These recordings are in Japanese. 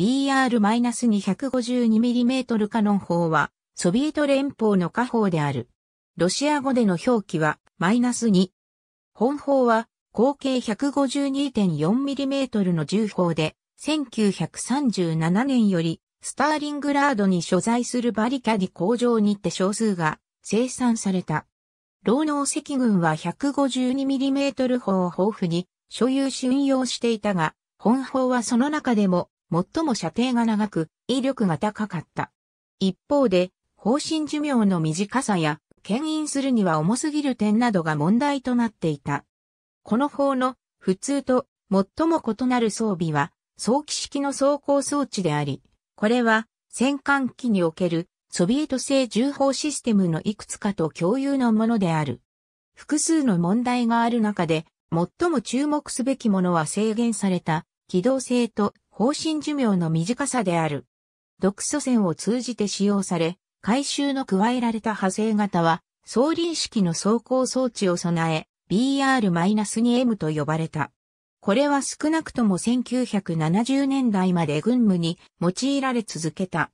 BR-252mm カノン砲は、ソビエト連邦の火砲である。ロシア語での表記は、マイナス2。本砲は、合計 152.4mm の銃砲で、1937年より、スターリングラードに所在するバリキャディ工場にて少数が生産された。労農赤軍は 152mm 砲を豊富に所有し運用していたが、本砲はその中でも最も射程が長く、威力が高かった。一方で、方針寿命の短さや、牽引するには重すぎる点などが問題となっていた。この砲の普通と最も異なる装備は、早期式の装甲装置であり、これは戦艦機におけるソビエト製重砲システムのいくつかと共有のものである。複数の問題がある中で、最も注目すべきものは制限された機動性と方針寿命の短さである。独祖線を通じて使用され、改修の加えられた派生型は、送輪式の走行装置を備え、BR-2M と呼ばれた。これは少なくとも1970年代まで軍務に用いられ続けた。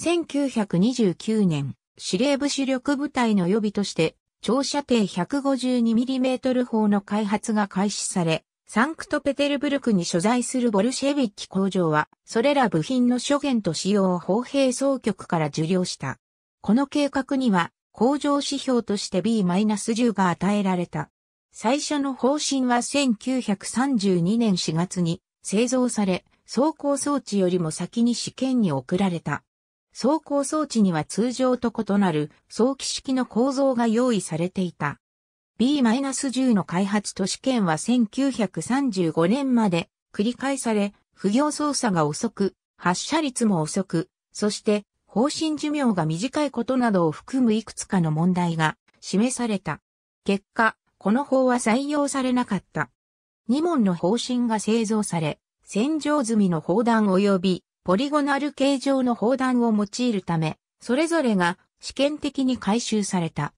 1929年、司令部主力部隊の予備として、長射程 152mm 砲の開発が開始され、サンクトペテルブルクに所在するボルシェビッキ工場は、それら部品の諸元と使用を砲兵総局から受領した。この計画には、工場指標として B-10 が与えられた。最初の方針は1932年4月に製造され、走行装置よりも先に試験に送られた。走行装置には通常と異なる早期式の構造が用意されていた。B-10 の開発と試験は1935年まで繰り返され、不行操作が遅く、発射率も遅く、そして方針寿命が短いことなどを含むいくつかの問題が示された。結果、この法は採用されなかった。2問の方針が製造され、洗浄済みの砲弾及びポリゴナル形状の砲弾を用いるため、それぞれが試験的に回収された。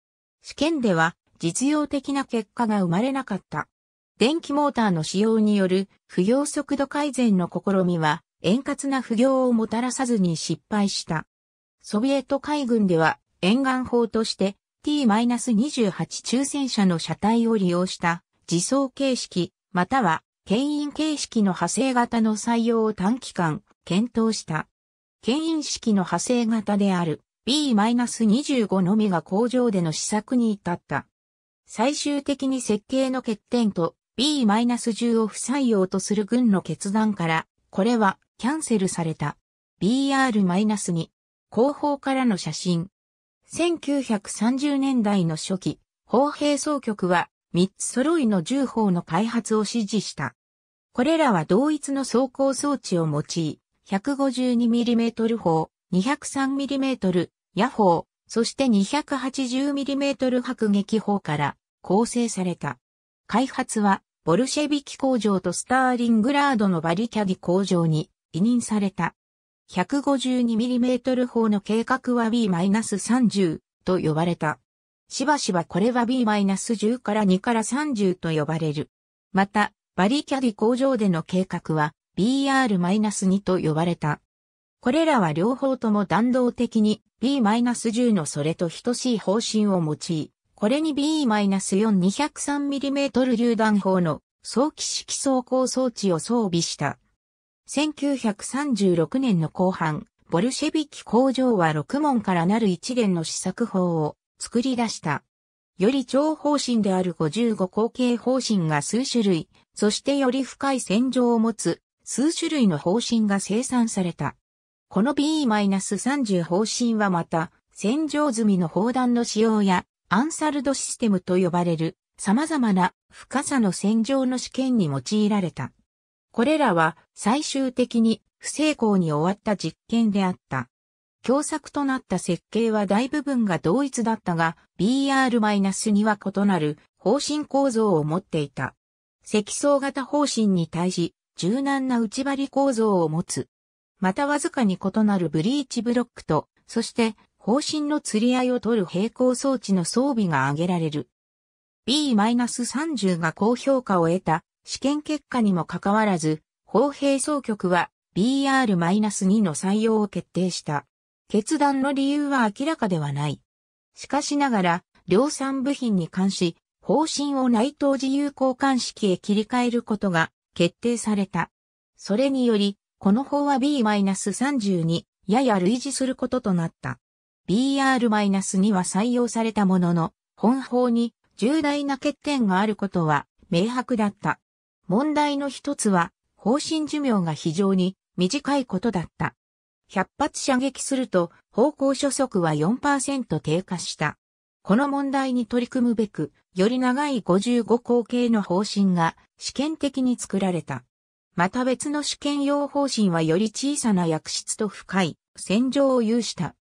試験では実用的な結果が生まれなかった。電気モーターの使用による不要速度改善の試みは円滑な不行をもたらさずに失敗した。ソビエト海軍では沿岸法として T-28 抽選車の車体を利用した自走形式または牽引形式の派生型の採用を短期間検討した。牽引式の派生型である B-25 のみが工場での試作に至った。最終的に設計の欠点と B-10 を不採用とする軍の決断から、これはキャンセルされた。BR-2 後方からの写真。1930年代の初期、砲兵総局は3つ揃いの銃砲の開発を指示した。これらは同一の走行装置を用い、152mm 砲、203mm、野砲、そして 280mm 迫撃砲から構成された。開発は、ボルシェビキ工場とスターリングラードのバリキャディ工場に委任された。152mm 砲の計画は B-30 と呼ばれた。しばしばこれは B-10 から2から30と呼ばれる。また、バリキャディ工場での計画は BR-2 と呼ばれた。これらは両方とも弾道的に B-10 のそれと等しい方針を用い、これに B-4203mm 榴弾砲の早期式装甲装置を装備した。1936年の後半、ボルシェビキ工場は6門からなる一連の試作法を作り出した。より長方針である55口径方針が数種類、そしてより深い線状を持つ数種類の方針が生産された。この B-30 方針はまた、線浄済みの砲弾の使用やアンサルドシステムと呼ばれる様々な深さの線上の試験に用いられた。これらは最終的に不成功に終わった実験であった。共作となった設計は大部分が同一だったが、b r には異なる方針構造を持っていた。積層型方針に対し、柔軟な内張り構造を持つ。またわずかに異なるブリーチブロックと、そして方針の釣り合いを取る平行装置の装備が挙げられる。B-30 が高評価を得た試験結果にもかかわらず、砲兵総局は BR-2 の採用を決定した。決断の理由は明らかではない。しかしながら、量産部品に関し、方針を内藤自由交換式へ切り替えることが決定された。それにより、この砲は b 3にやや類似することとなった。BR-2 は採用されたものの、本法に重大な欠点があることは明白だった。問題の一つは、方針寿命が非常に短いことだった。100発射撃すると方向初速は4%低下した。この問題に取り組むべく、より長い55口径の方針が試験的に作られた。また別の試験用方針はより小さな薬室と深い戦場を有した。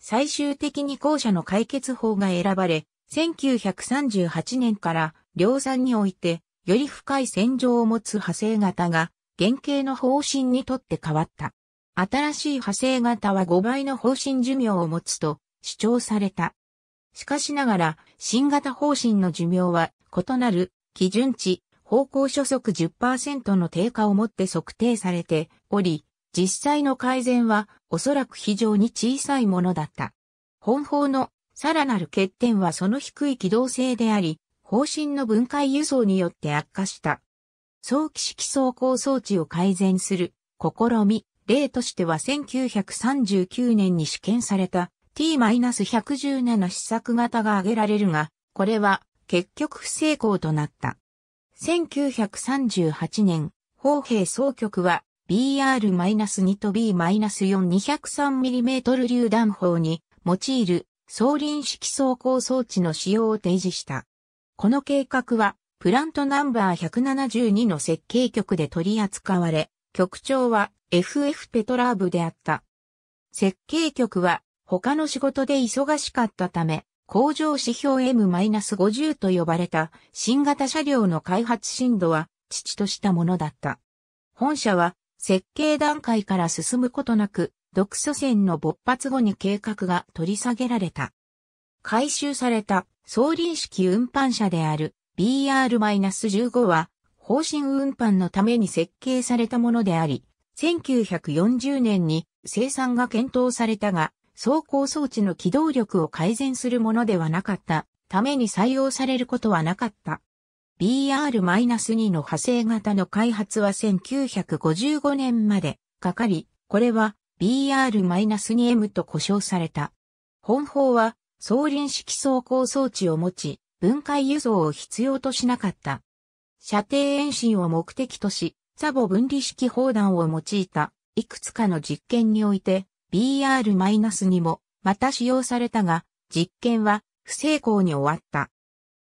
最終的に後者の解決法が選ばれ、1938年から量産において、より深い戦場を持つ派生型が、原型の方針にとって変わった。新しい派生型は5倍の方針寿命を持つと主張された。しかしながら、新型方針の寿命は異なる基準値、方向初速10%の低下をもって測定されており、実際の改善はおそらく非常に小さいものだった。本法のさらなる欠点はその低い機動性であり、方針の分解輸送によって悪化した。早期式走行装置を改善する試み、例としては1939年に試験された T-117 試作型が挙げられるが、これは結局不成功となった。1938年、砲兵総局は BR-2 と B-4203mm 榴弾砲に用いる送輪式装甲装置の使用を提示した。この計画はプラントナンバー172の設計局で取り扱われ、局長は FF ペトラーブであった。設計局は他の仕事で忙しかったため、工場指標 M-50 と呼ばれた新型車両の開発進度は父としたものだった。本社は設計段階から進むことなく、独祖戦の勃発後に計画が取り下げられた。回収された送輪式運搬車である BR-15 は、方針運搬のために設計されたものであり、1940年に生産が検討されたが、走行装置の機動力を改善するものではなかったために採用されることはなかった。BR-2 の派生型の開発は1955年までかかり、これは BR-2M と呼称された。本法は送輪式走行装置を持ち、分解輸送を必要としなかった。射程遠心を目的とし、サボ分離式砲弾を用いた、いくつかの実験において、BR- 2も、また使用されたが、実験は不成功に終わった。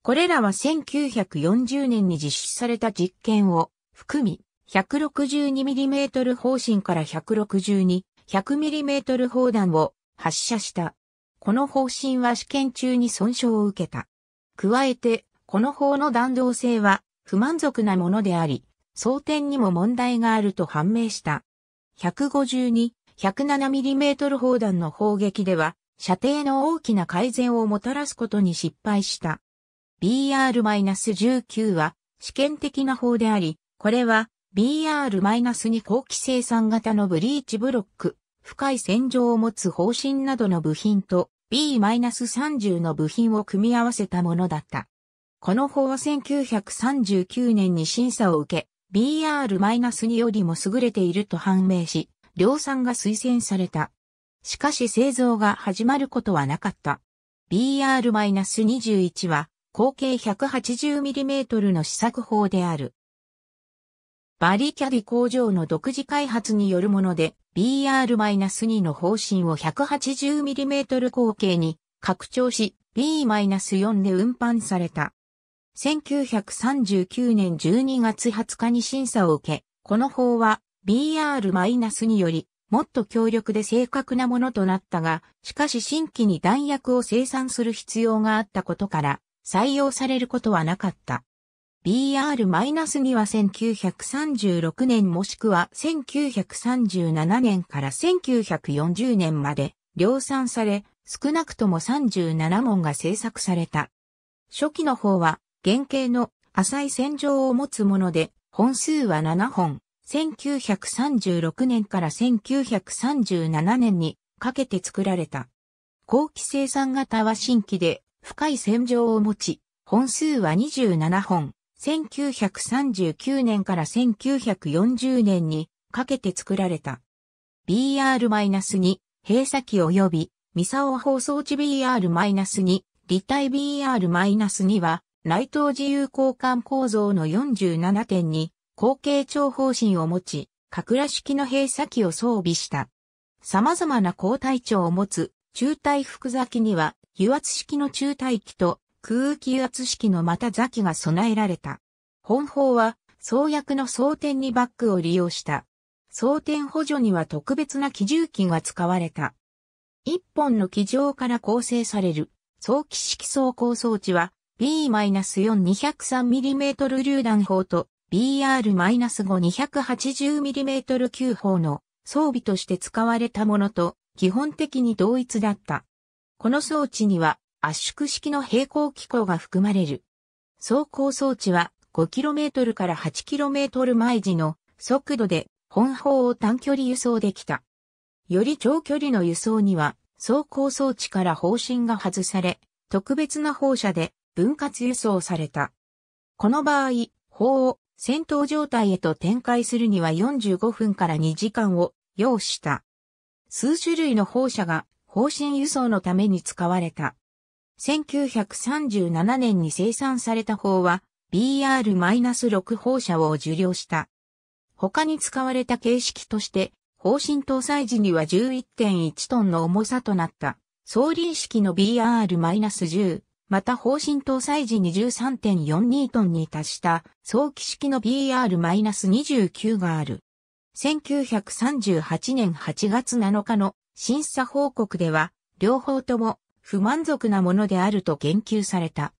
これらは1940年に実施された実験を含み、162mm 方針から 162100mm 砲弾を発射した。この方針は試験中に損傷を受けた。加えて、この砲の弾道性は不満足なものであり、装填にも問題があると判明した。152-107mm 砲弾の砲撃では、射程の大きな改善をもたらすことに失敗した。BR-19 は試験的な法であり、これは BR-2 後期生産型のブリーチブロック、深い洗浄を持つ方針などの部品と B-30 の部品を組み合わせたものだった。この法は1939年に審査を受け、BR-2 よりも優れていると判明し、量産が推薦された。しかし製造が始まることはなかった。BR-21 は口径 180mm の試作砲である。バリキャビ工場の独自開発によるもので、BR-2 の方針を 180mm 口径に拡張し、B-4 で運搬された。1939年12月20日に審査を受け、この砲は BR-2 よりもっと強力で正確なものとなったが、しかし新規に弾薬を生産する必要があったことから、採用されることはなかった。BR-2 は1936年もしくは1937年から1940年まで量産され、少なくとも37問が制作された。初期の方は原型の浅い線状を持つもので、本数は7本。1936年から1937年にかけて作られた。後期生産型は新規で深い戦場を持ち、本数は27本、1939年から1940年にかけて作られた。BR-2 閉鎖機及びミサオ放送地 BR-2 立体 BR-2 は内藤自由交換構造の47点に後継長方針を持ち、格ら式の閉鎖機を装備した。様々な高代長を持つ中隊副座機には油圧式の中大機と空気油圧式のまた座機が備えられた。本砲は創薬の装填にバックを利用した。装填補助には特別な機重機が使われた。一本の機上から構成される早期式装甲装置は B-4203mm 榴弾砲と BR-5280mm 級砲の装備として使われたものと基本的に同一だった。この装置には圧縮式の平行機構が含まれる。走行装置は 5km から 8km 毎時の速度で本砲を短距離輸送できた。より長距離の輸送には走行装置から方針が外され、特別な砲車で分割輸送された。この場合、砲を戦闘状態へと展開するには45分から2時間を要した。数種類の砲車が方針輸送のために使われた。1937年に生産された砲は BR-6 砲車を受領した。他に使われた形式として、方針搭載時には11.1トンの重さとなった、総輪式の BR-10、また方針搭載時に13.42トンに達した早期式の BR-29 がある。1938年8月7日の審査報告では、両方とも不満足なものであると言及された。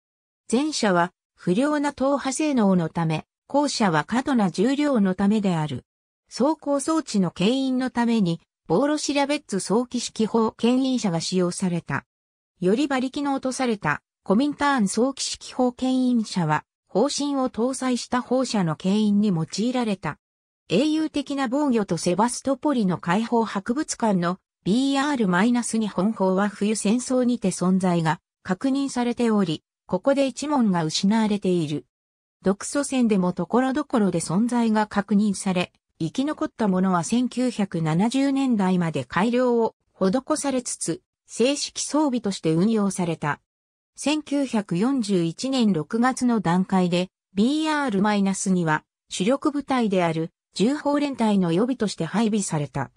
前者は不良な投破性能のため、後者は過度な重量のためである。走行装置の牽引のために、ボーロシラベッツ早期式法牽引車が使用された。より馬力の落とされたコミンターン早期式法牽引車は、方針を搭載した放者の牽引に用いられた。英雄的な防御とセバストポリの解放博物館の BR-2 本法は冬戦争にて存在が確認されており、ここで一問が失われている。独祖戦でも所々で存在が確認され、生き残ったものは1970年代まで改良を施されつつ、正式装備として運用された。1941年6月の段階で BR-2 は主力部隊である銃砲連隊の予備として配備された。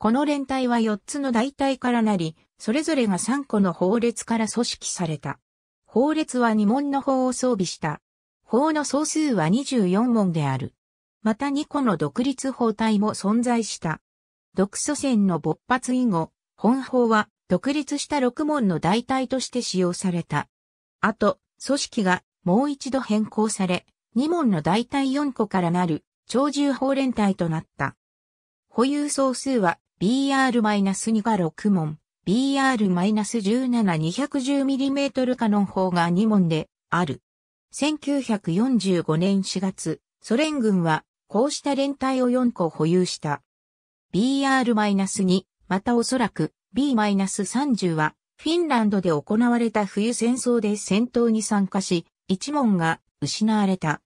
この連帯は4つの大隊からなり、それぞれが3個の法列から組織された。法列は2門の法を装備した。法の総数は24門である。また2個の独立法体も存在した。独祖戦の勃発以後、本法は独立した6門の大隊として使用された。あと、組織がもう一度変更され、2門の大体4個からなる、超重法連隊となった。保有総数は BR-2 が6門、BR-17210mm カノン砲が2門である。1945年4月、ソ連軍はこうした連隊を4個保有した。BR-2、またおそらく B-30 はフィンランドで行われた冬戦争で戦闘に参加し、1門が失われた。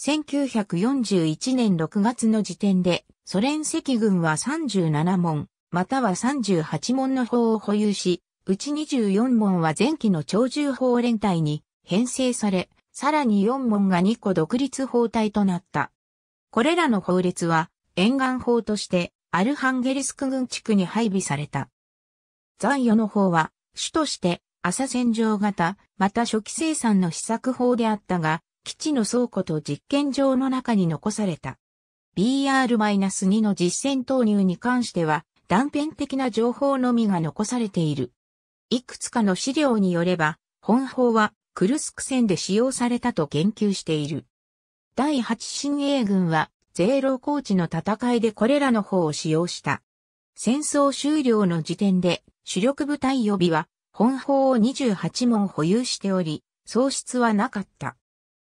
1941年6月の時点で、ソ連赤軍は37門、または38門の砲を保有し、うち24門は前期の長銃砲連隊に編成され、さらに4門が2個独立砲隊となった。これらの砲列は沿岸砲としてアルハンゲリスク軍地区に配備された。残余の砲は主として朝戦場型、また初期生産の試作砲であったが、基地の倉庫と実験場の中に残された。BR-2 の実戦投入に関しては断片的な情報のみが残されている。いくつかの資料によれば、本砲はクルスク戦で使用されたと言及している。第8新鋭軍は、ゼーロ高地の戦いでこれらの砲を使用した。戦争終了の時点で、主力部隊予備は、本砲を28門保有しており、喪失はなかった。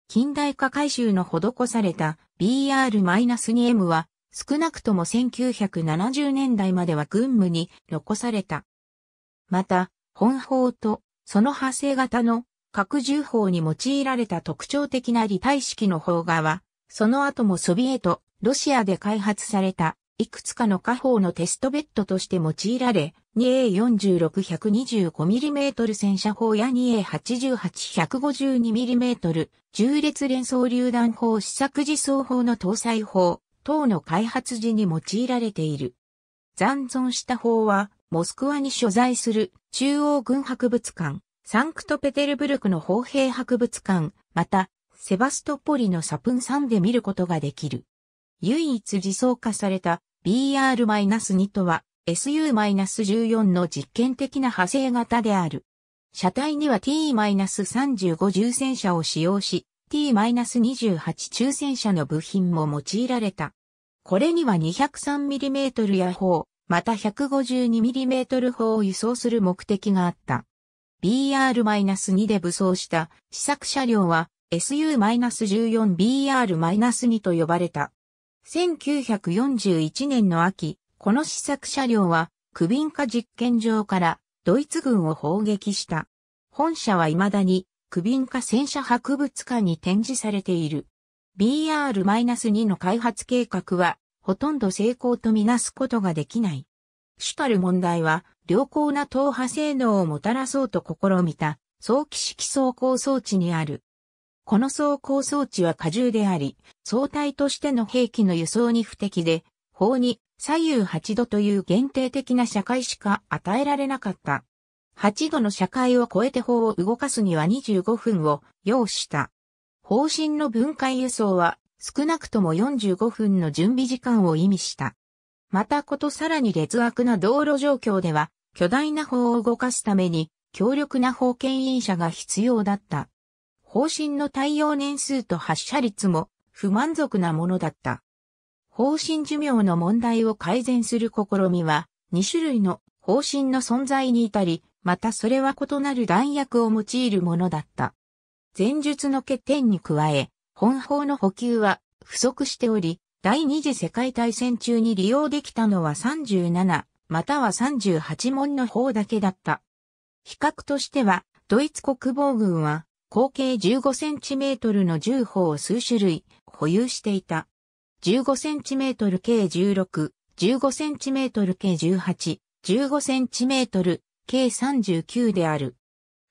近代化改修の施された BR-2M は少なくとも1970年代までは軍務に残された。また、本砲とその派生型の核重砲に用いられた特徴的な立体式の砲画は、その後もソビエト、ロシアで開発されたいくつかの火砲のテストベッドとして用いられ、2A46-125mm 戦車砲や 2A88-152mm 重列連装榴弾砲試作自走砲の搭載砲等の開発時に用いられている。残存した砲は、モスクワに所在する中央軍博物館、サンクトペテルブルクの砲兵博物館、また、セバストポリのサプンサンで見ることができる。唯一自走化された BR-2 とは、SU-14 の実験的な派生型である。車体には T-35 重戦車を使用し、T-28 中戦車の部品も用いられた。これには 203mm や砲、また 152mm 砲を輸送する目的があった。BR-2 で武装した試作車両は SU-14BR-2 と呼ばれた。1941年の秋、この試作車両は、クビンカ実験場からドイツ軍を砲撃した。本社は未だにクビンカ戦車博物館に展示されている。BR-2 の開発計画はほとんど成功とみなすことができない。主たる問題は良好な党派性能をもたらそうと試みた早期式走行装置にある。この走行装置は荷重であり、相体としての兵器の輸送に不適で、法に左右8度という限定的な社会しか与えられなかった。8度の社会を超えて法を動かすには25分を要した。方針の分解輸送は少なくとも45分の準備時間を意味した。またことさらに劣悪な道路状況では巨大な法を動かすために強力な法権員者が必要だった。方針の対応年数と発射率も不満足なものだった。方針寿命の問題を改善する試みは、2種類の方針の存在に至り、またそれは異なる弾薬を用いるものだった。前述の欠点に加え、本法の補給は不足しており、第二次世界大戦中に利用できたのは37、または38門の方だけだった。比較としては、ドイツ国防軍は、口径15センチメートルの銃砲を数種類保有していた。15cm 計16、15cm 計18、15cm 計39である。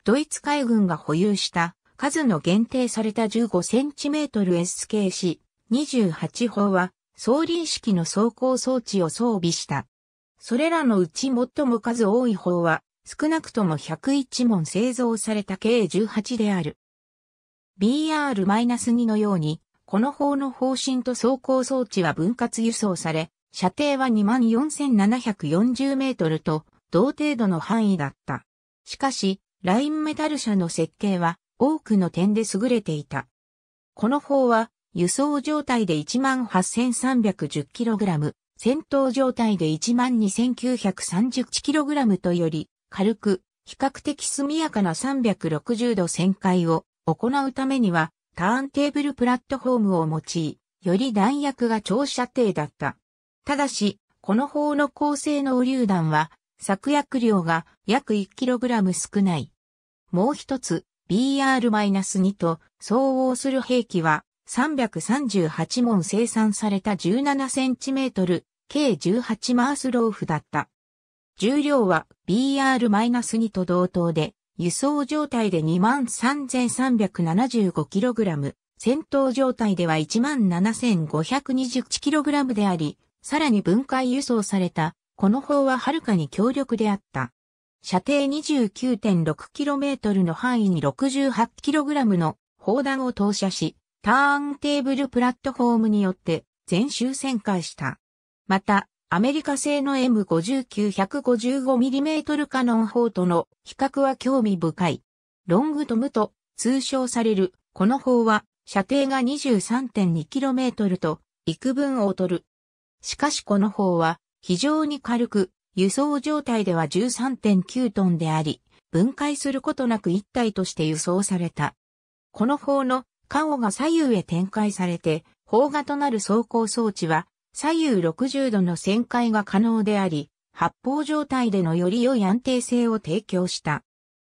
ドイツ海軍が保有した数の限定された 15cmS k c 28砲は送輪式の走行装置を装備した。それらのうち最も数多い砲は少なくとも101門製造された計18である。BR-2 のようにこの砲の方針と走行装置は分割輸送され、射程は24,740メートルと同程度の範囲だった。しかし、ラインメタル車の設計は多くの点で優れていた。この砲は輸送状態で 18,310kg、戦闘状態で 12,931kg とより軽く比較的速やかな360度旋回を行うためにはターンテーブルプラットフォームを用い、より弾薬が長射程だった。ただし、この砲の構成の榴弾は、作薬量が約 1kg 少ない。もう一つ、BR-2 と相応する兵器は、338門生産された 17cm、計18マースローフだった。重量は BR-2 と同等で、輸送状態で 23,375kg、戦闘状態では 17,521kg であり、さらに分解輸送された、この砲ははるかに強力であった。射程 29.6km の範囲に 68kg の砲弾を投射し、ターンテーブルプラットフォームによって全周旋回した。また、アメリカ製の M59-155mm カノン砲との比較は興味深い。ロングトムと通称されるこの砲は射程が 23.2km と幾分劣る。しかしこの砲は非常に軽く輸送状態では13.9トンであり、分解することなく一体として輸送された。この砲の艦尾が左右へ展開されて、砲画となる装甲装置は左右60度の旋回が可能であり、発砲状態でのより良い安定性を提供した。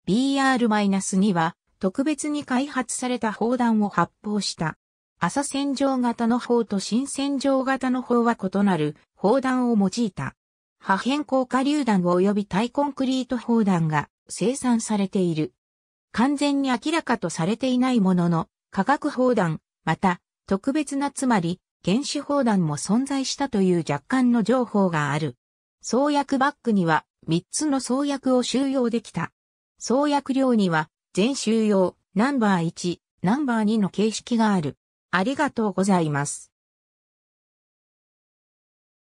BR-2 は特別に開発された砲弾を発砲した。朝戦場型の砲と新戦場型の砲は異なる砲弾を用いた。破片効果榴弾及び対コンクリート砲弾が生産されている。完全に明らかとされていないものの、化学砲弾、また特別なつまり原子砲弾も存在したという若干の情報がある。創薬バッグには3つの創薬を収容できた。創薬量には全収容ナンバー1、ナンバー2の形式がある。ありがとうございます。